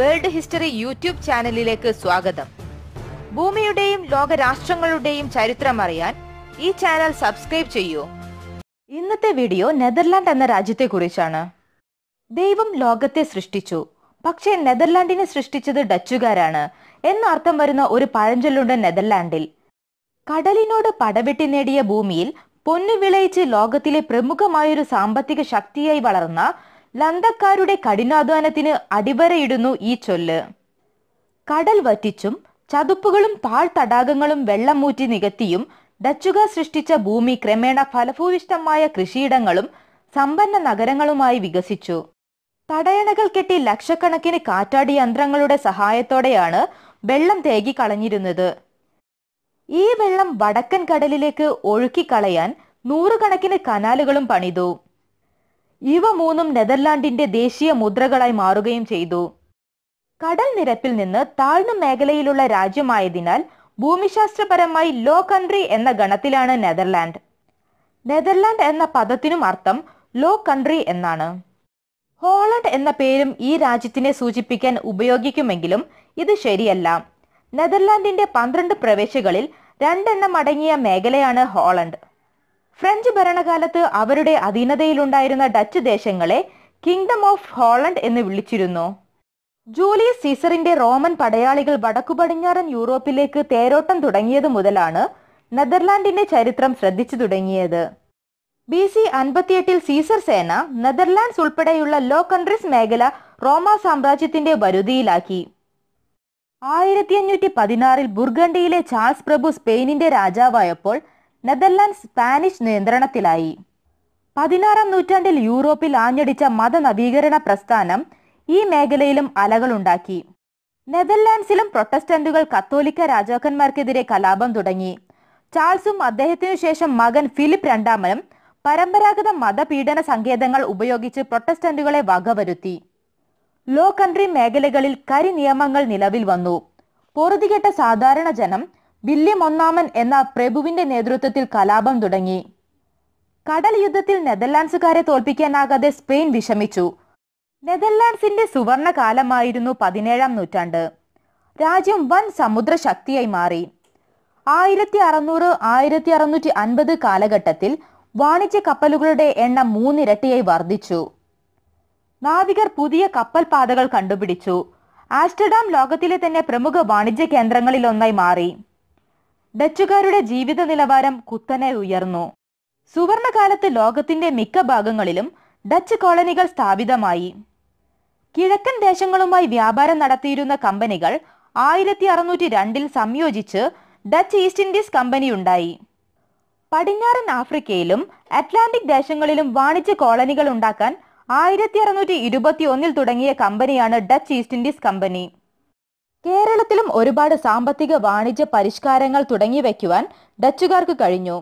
world history YouTube ചാനലിലേക്ക് സ്വാഗതം ഭൂമിയുടെയും ലോക രാഷ്ട്രങ്ങളുടെയും ചരിത്രം അറിയാൻ ഈ ചാനൽ സബ്സ്ക്രൈബ് ചെയ്യൂ ഇന്നത്തെ വീഡിയോ നെതർലാൻഡ് എന്ന രാജ്യത്തെക്കുറിച്ചാണ് ദൈവം ലോകത്തെ സൃഷ്ടിച്ചു പക്ഷേ നെതർലാൻഡിനെ സൃഷ്ടിച്ചത് ഡച്ചുകാരാണ് എന്നർത്ഥം വരുന്ന ഒരു പഴഞ്ചൊല്ലുണ്ട് നെതർലാൻഡിൽ കടലിനോട് പടവെട്ടി നേടിയ ഭൂമിയിൽ പൊന്നു വിളയിച്ച് ലോകത്തിലെ പ്രമുഖമായൊരു സാമ്പത്തിക ശക്തിയായി വളർന്ന ലന്തക്കാരുടെ കഠിനാധ്വാനത്തിന് അടിവരയിടുന്നു ഈ ചൊല്ല് കടൽ വറ്റിച്ചും ചതുപ്പുകളും താഴ്ത്തടാകങ്ങളും വെള്ളം മൂറ്റി നികത്തിയും ഡച്ചുകാർ സൃഷ്ടിച്ച ഭൂമി ക്രമേണ ഫലഭൂയിഷ്ടമായ കൃഷിയിടങ്ങളും സമ്പന്ന നഗരങ്ങളുമായി വികസിച്ചു തടയണകൾ കെട്ടി ലക്ഷക്കണക്കിന് കാറ്റാടി യന്ത്രങ്ങളുടെ സഹായത്തോടെയാണ് വെള്ളം തേകി കളഞ്ഞിരുന്നത് ഈ വെള്ളം വടക്കൻ കടലിലേക്ക് ഒഴുക്കിക്കളയാൻ നൂറുകണക്കിന് കനാലുകളും പണിതു ഇവ മൂന്നും നെതർലാൻഡിന്റെ ദേശീയ മുദ്രകളായി മാറുകയും ചെയ്തു കടൽ നിരപ്പിൽ നിന്ന് താഴ്ന്ന മേഖലയിലുള്ള രാജ്യമായതിനാൽ ഭൂമിശാസ്ത്രപരമായി ലോ കൺട്രി എന്ന ഗണത്തിലാണ് നെതർലാൻഡ് നെതർലാൻഡ് എന്ന പദത്തിനും അർത്ഥം ലോ കൺട്രി എന്നാണ് ഹോളണ്ട് എന്ന പേരും ഈ രാജ്യത്തിനെ സൂചിപ്പിക്കാൻ ഉപയോഗിക്കുമെങ്കിലും ഇത് ശരിയല്ല നെതർലാൻഡിന്റെ പന്ത്രണ്ട് പ്രവേശികളിൽ രണ്ടെണ്ണം അടങ്ങിയ മേഖലയാണ് ഹോളണ്ട് ഫ്രഞ്ച് ഭരണകാലത്ത് അവരുടെ അധീനതയിലുണ്ടായിരുന്ന ഡച്ച് ദേശങ്ങളെ കിങ്ഡം ഓഫ് ഹോളണ്ട് എന്ന് വിളിച്ചിരുന്നു ജൂലിയസ് സീസറിന്റെ റോമൻ പടയാളികൾ വടക്കു പടിഞ്ഞാറൻ യൂറോപ്പിലേക്ക് തേരോട്ടം തുടങ്ങിയത് മുതലാണ് നെതർലാൻഡിന്റെ ചരിത്രം ശ്രദ്ധിച്ചു തുടങ്ങിയത് ബി സി അൻപത്തിയെട്ടിൽ സീസർ സേന നെതർലാൻഡ്സ് ഉൾപ്പെടെയുള്ള ലോ കൺട്രീസ് മേഖല റോമ സാമ്രാജ്യത്തിന്റെ വരുതിയിലാക്കി ആയിരത്തി അഞ്ഞൂറ്റി പതിനാറിൽ ബുർഗണ്ടിയിലെ ചാൾസ് പ്രഭു സ്പെയിനിന്റെ രാജാവായപ്പോൾ നെതർലാൻഡ് സ്പാനിഷ് നിയന്ത്രണത്തിലായി പതിനാറാം നൂറ്റാണ്ടിൽ യൂറോപ്പിൽ ആഞ്ഞടിച്ച മതനവീകരണ പ്രസ്ഥാനം ഈ മേഖലയിലും അലകളുണ്ടാക്കി നെതർലാൻഡ്സിലും പ്രൊട്ടസ്റ്റന്റുകൾ കത്തോലിക്ക രാജാക്കന്മാർക്കെതിരെ കലാപം തുടങ്ങി ചാൾസും അദ്ദേഹത്തിനു ശേഷം മകൻ ഫിലിപ്പ് രണ്ടാമനും പരമ്പരാഗത മതപീഡന സങ്കേതങ്ങൾ ഉപയോഗിച്ച് പ്രൊട്ടസ്റ്റന്റുകളെ വകവരുത്തി ലോ കൺട്രി മേഖലകളിൽ കരി നിയമങ്ങൾ നിലവിൽ വന്നു പൊറുതികെട്ട സാധാരണ ജനം വില്യം ഒന്നാമൻ എന്ന പ്രഭുവിന്റെ നേതൃത്വത്തിൽ കലാപം തുടങ്ങി കടൽ യുദ്ധത്തിൽ നെതർലാൻഡ്സുകാരെ തോൽപ്പിക്കാനാകാതെ സ്പെയിൻ വിഷമിച്ചു നെതർലാൻഡ്സിന്റെ സുവർണ കാലമായിരുന്നു പതിനേഴാം നൂറ്റാണ്ട് രാജ്യം വൻ സമുദ്ര ശക്തിയായി മാറി ആയിരത്തി അറുന്നൂറ് ആയിരത്തി അറുന്നൂറ്റി അൻപത് കാലഘട്ടത്തിൽ വാണിജ്യ കപ്പലുകളുടെ എണ്ണം മൂന്നിരട്ടിയായി വർദ്ധിച്ചു നാവികർ പുതിയ കപ്പൽ പാതകൾ കണ്ടുപിടിച്ചു ആസ്റ്റർഡാം ലോകത്തിലെ തന്നെ പ്രമുഖ വാണിജ്യ കേന്ദ്രങ്ങളിൽ ഒന്നായി മാറി ഡച്ചുകാരുടെ ജീവിത നിലവാരം കുത്തനെ ഉയർന്നു സുവർണകാലത്ത് ലോകത്തിന്റെ മിക്ക ഭാഗങ്ങളിലും ഡച്ച് കോളനികൾ സ്ഥാപിതമായി കിഴക്കൻ ദേശങ്ങളുമായി വ്യാപാരം നടത്തിയിരുന്ന കമ്പനികൾ ആയിരത്തി അറുന്നൂറ്റി രണ്ടിൽ സംയോജിച്ച് ഡച്ച് ഈസ്റ്റ് ഇൻഡീസ് കമ്പനി ഉണ്ടായി പടിഞ്ഞാറൻ ആഫ്രിക്കയിലും അറ്റ്ലാന്റിക് ദേശങ്ങളിലും വാണിജ്യ കോളനികൾ ഉണ്ടാക്കാൻ ആയിരത്തി അറുന്നൂറ്റി ഇരുപത്തി ഒന്നിൽ തുടങ്ങിയ കമ്പനിയാണ് ഡച്ച് ഈസ്റ്റ് ഇൻഡീസ് കമ്പനി കേരളത്തിലും ഒരുപാട് സാമ്പത്തിക വാണിജ്യ പരിഷ്കാരങ്ങൾ തുടങ്ങി വയ്ക്കുവാൻ ഡച്ചുകാർക്ക് കഴിഞ്ഞു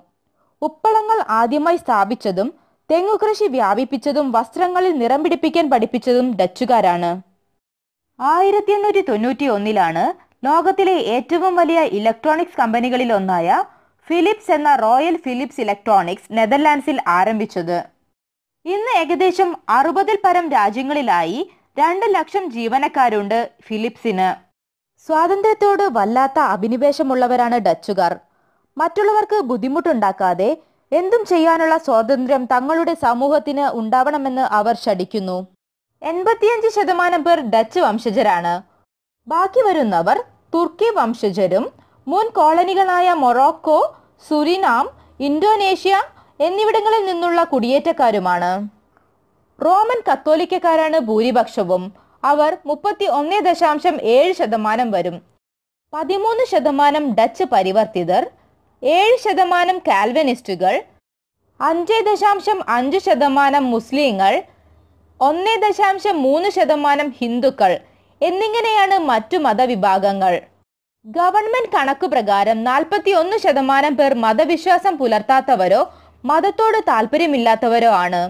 ഉപ്പളങ്ങൾ ആദ്യമായി സ്ഥാപിച്ചതും തെങ്ങുകൃഷി വ്യാപിപ്പിച്ചതും വസ്ത്രങ്ങളിൽ നിറം പിടിപ്പിക്കാൻ പഠിപ്പിച്ചതും ഡച്ചുകാരാണ് ആയിരത്തി എണ്ണൂറ്റി തൊണ്ണൂറ്റി ഒന്നിലാണ് ലോകത്തിലെ ഏറ്റവും വലിയ ഇലക്ട്രോണിക്സ് കമ്പനികളിൽ ഒന്നായ ഫിലിപ്സ് എന്ന റോയൽ ഫിലിപ്സ് ഇലക്ട്രോണിക്സ് നെതർലാൻഡ്സിൽ ആരംഭിച്ചത് ഇന്ന് ഏകദേശം അറുപതിൽ പരം രാജ്യങ്ങളിലായി രണ്ട് ലക്ഷം ജീവനക്കാരുണ്ട് ഫിലിപ്സിന് സ്വാതന്ത്ര്യത്തോട് വല്ലാത്ത അഭിനിവേശമുള്ളവരാണ് ഡച്ചുകാർ മറ്റുള്ളവർക്ക് ബുദ്ധിമുട്ടുണ്ടാക്കാതെ എന്തും ചെയ്യാനുള്ള സ്വാതന്ത്ര്യം തങ്ങളുടെ സമൂഹത്തിന് ഉണ്ടാവണമെന്ന് അവർ ശടിക്കുന്നു എൺപത്തിയഞ്ച് ശതമാനം പേർ ഡച്ച് വംശജരാണ് ബാക്കി വരുന്നവർ തുർക്കി വംശജരും മുൻ കോളനികളായ മൊറോക്കോ സുരിനാം ഇന്തോനേഷ്യ എന്നിവിടങ്ങളിൽ നിന്നുള്ള കുടിയേറ്റക്കാരുമാണ് റോമൻ കത്തോലിക്കക്കാരാണ് ഭൂരിപക്ഷവും അവർ മുപ്പത്തി ഒന്ന് ദശാംശം ഏഴ് ശതമാനം വരും പതിമൂന്ന് ശതമാനം ഡച്ച് പരിവർത്തിതർ ഏഴ് ശതമാനം കാൽവനിസ്റ്റുകൾ അഞ്ച് ദശാംശം അഞ്ച് ശതമാനം മുസ്ലിങ്ങൾ ഒന്ന് ദശാംശം മൂന്ന് ശതമാനം ഹിന്ദുക്കൾ എന്നിങ്ങനെയാണ് മറ്റു മതവിഭാഗങ്ങൾ ഗവൺമെന്റ് കണക്കു പ്രകാരം നാൽപ്പത്തി ഒന്ന് ശതമാനം പേർ മതവിശ്വാസം പുലർത്താത്തവരോ മതത്തോട് താല്പര്യമില്ലാത്തവരോ ആണ്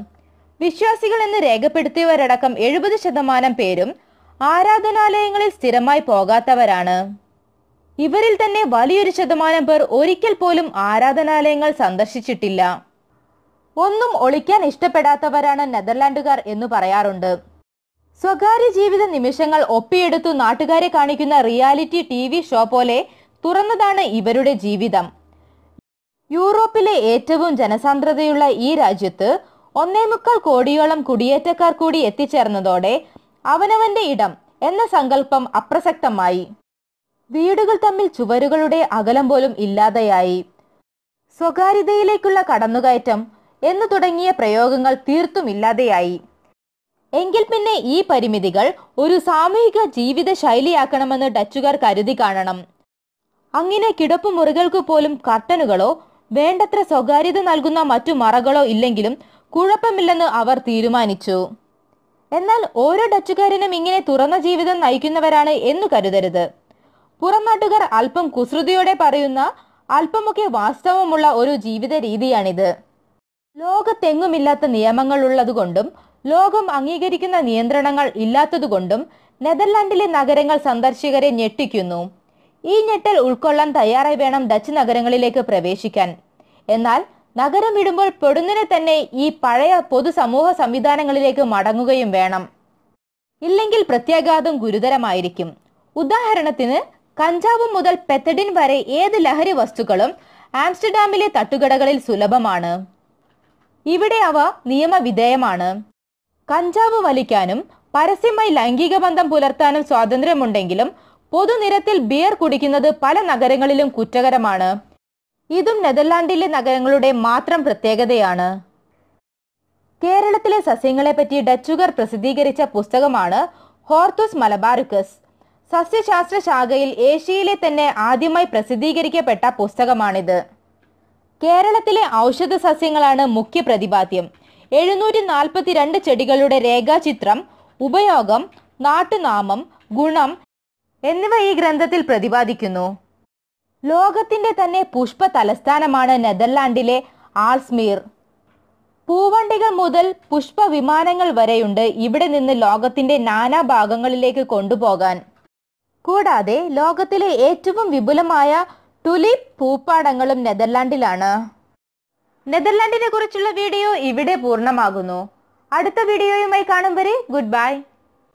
വിശ്വാസികൾ എന്ന് രേഖപ്പെടുത്തിയവരടക്കം എഴുപത് ശതമാനം പേരും ആരാധനാലയങ്ങളിൽ സ്ഥിരമായി പോകാത്തവരാണ് ഇവരിൽ തന്നെ വലിയൊരു ശതമാനം പേർ ഒരിക്കൽ പോലും ആരാധനാലയങ്ങൾ സന്ദർശിച്ചിട്ടില്ല ഒന്നും ഒളിക്കാൻ ഇഷ്ടപ്പെടാത്തവരാണ് നെതർലാൻഡുകാർ എന്ന് പറയാറുണ്ട് സ്വകാര്യ ജീവിത നിമിഷങ്ങൾ ഒപ്പിയെടുത്തു നാട്ടുകാരെ കാണിക്കുന്ന റിയാലിറ്റി ടി വി ഷോ പോലെ തുറന്നതാണ് ഇവരുടെ ജീവിതം യൂറോപ്പിലെ ഏറ്റവും ജനസാന്ദ്രതയുള്ള ഈ രാജ്യത്ത് ഒന്നേ മുക്കാൽ കോടിയോളം കുടിയേറ്റക്കാർ കൂടി എത്തിച്ചേർന്നതോടെ അവനവന്റെ ഇടം എന്ന സങ്കല്പം അപ്രസക്തമായി വീടുകൾ തമ്മിൽ ചുവരുകളുടെ അകലം പോലും ഇല്ലാതെയായി സ്വകാര്യതയിലേക്കുള്ള കടന്നുകയറ്റം എന്നു തുടങ്ങിയ പ്രയോഗങ്ങൾ തീർത്തും ഇല്ലാതെയായി എങ്കിൽ പിന്നെ ഈ പരിമിതികൾ ഒരു സാമൂഹിക ജീവിത ശൈലിയാക്കണമെന്ന് ഡച്ചുകാർ കരുതി കാണണം അങ്ങനെ കിടപ്പ് മുറികൾക്ക് പോലും കർട്ടനുകളോ വേണ്ടത്ര സ്വകാര്യത നൽകുന്ന മറ്റു മറകളോ ഇല്ലെങ്കിലും കുഴപ്പമില്ലെന്ന് അവർ തീരുമാനിച്ചു എന്നാൽ ഓരോ ഡച്ചുകാരനും ഇങ്ങനെ തുറന്ന ജീവിതം നയിക്കുന്നവരാണ് എന്നു കരുതരുത് പുറംനാട്ടുകാർ അല്പം കുസൃതിയോടെ പറയുന്ന അല്പമൊക്കെ വാസ്തവമുള്ള ഒരു ജീവിത രീതിയാണിത് ലോകത്തെങ്ങുമില്ലാത്ത ഉള്ളതുകൊണ്ടും ലോകം അംഗീകരിക്കുന്ന നിയന്ത്രണങ്ങൾ ഇല്ലാത്തതുകൊണ്ടും നെതർലാൻഡിലെ നഗരങ്ങൾ സന്ദർശകരെ ഞെട്ടിക്കുന്നു ഈ ഞെട്ടൽ ഉൾക്കൊള്ളാൻ തയ്യാറായി വേണം ഡച്ച് നഗരങ്ങളിലേക്ക് പ്രവേശിക്കാൻ എന്നാൽ നഗരം വിടുമ്പോൾ പെടുന്നതിനെ തന്നെ ഈ പഴയ പൊതുസമൂഹ സംവിധാനങ്ങളിലേക്ക് മടങ്ങുകയും വേണം ഇല്ലെങ്കിൽ പ്രത്യാഘാതം ഗുരുതരമായിരിക്കും ഉദാഹരണത്തിന് കഞ്ചാവ് മുതൽ പെത്തഡിൻ വരെ ഏത് ലഹരി വസ്തുക്കളും ആംസ്റ്റർഡാമിലെ തട്ടുകടകളിൽ സുലഭമാണ് ഇവിടെ അവ നിയമവിധേയമാണ് കഞ്ചാവ് വലിക്കാനും പരസ്യമായി ലൈംഗിക ബന്ധം പുലർത്താനും സ്വാതന്ത്ര്യമുണ്ടെങ്കിലും പൊതുനിരത്തിൽ ബിയർ കുടിക്കുന്നത് പല നഗരങ്ങളിലും കുറ്റകരമാണ് ഇതും നെതർലാൻഡിലെ നഗരങ്ങളുടെ മാത്രം പ്രത്യേകതയാണ് കേരളത്തിലെ സസ്യങ്ങളെ പറ്റി പ്രസിദ്ധീകരിച്ച പുസ്തകമാണ് ഹോർത്തുസ് മലബാറിക്കസ് സസ്യശാസ്ത്ര ശാഖയിൽ ഏഷ്യയിലെ തന്നെ ആദ്യമായി പ്രസിദ്ധീകരിക്കപ്പെട്ട പുസ്തകമാണിത് കേരളത്തിലെ ഔഷധ സസ്യങ്ങളാണ് മുഖ്യ പ്രതിപാദ്യം എഴുന്നൂറ്റി നാൽപ്പത്തിരണ്ട് ചെടികളുടെ രേഖാചിത്രം ഉപയോഗം നാട്ടുനാമം ഗുണം എന്നിവ ഈ ഗ്രന്ഥത്തിൽ പ്രതിപാദിക്കുന്നു ലോകത്തിന്റെ തന്നെ പുഷ്പ തലസ്ഥാനമാണ് നെതർലാൻഡിലെ ആൾസ്മീർ പൂവണ്ടികൾ മുതൽ പുഷ്പ വിമാനങ്ങൾ വരെയുണ്ട് ഇവിടെ നിന്ന് ലോകത്തിന്റെ നാനാ ഭാഗങ്ങളിലേക്ക് കൊണ്ടുപോകാൻ കൂടാതെ ലോകത്തിലെ ഏറ്റവും വിപുലമായ ടുലിപ് പൂപ്പാടങ്ങളും നെതർലാൻഡിലാണ് നെതർലാൻഡിനെ കുറിച്ചുള്ള വീഡിയോ ഇവിടെ പൂർണ്ണമാകുന്നു അടുത്ത വീഡിയോയുമായി കാണും വരെ ഗുഡ് ബൈ